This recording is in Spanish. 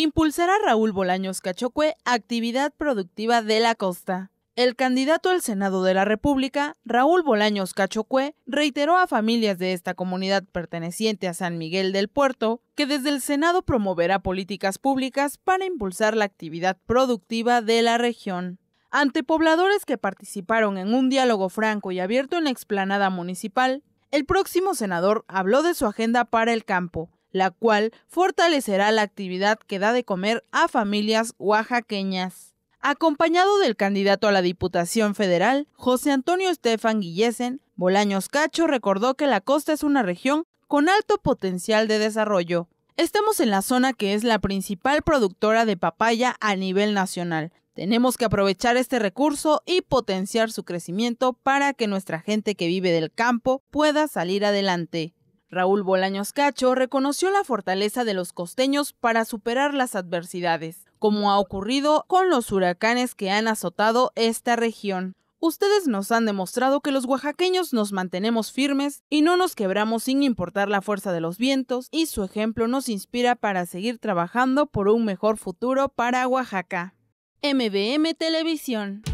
¿Impulsará Raúl Bolaños Cachocué actividad productiva de la costa. El candidato al Senado de la República, Raúl Bolaños Cachocué, reiteró a familias de esta comunidad perteneciente a San Miguel del Puerto que desde el Senado promoverá políticas públicas para impulsar la actividad productiva de la región. Ante pobladores que participaron en un diálogo franco y abierto en la explanada municipal, el próximo senador habló de su agenda para el campo, la cual fortalecerá la actividad que da de comer a familias oaxaqueñas. Acompañado del candidato a la Diputación Federal, José Antonio Estefan Guillesen, Bolaños Cacho recordó que la costa es una región con alto potencial de desarrollo. Estamos en la zona que es la principal productora de papaya a nivel nacional. Tenemos que aprovechar este recurso y potenciar su crecimiento para que nuestra gente que vive del campo pueda salir adelante. Raúl Bolaños Cacho reconoció la fortaleza de los costeños para superar las adversidades, como ha ocurrido con los huracanes que han azotado esta región. Ustedes nos han demostrado que los oaxaqueños nos mantenemos firmes y no nos quebramos sin importar la fuerza de los vientos y su ejemplo nos inspira para seguir trabajando por un mejor futuro para Oaxaca. MBM Televisión.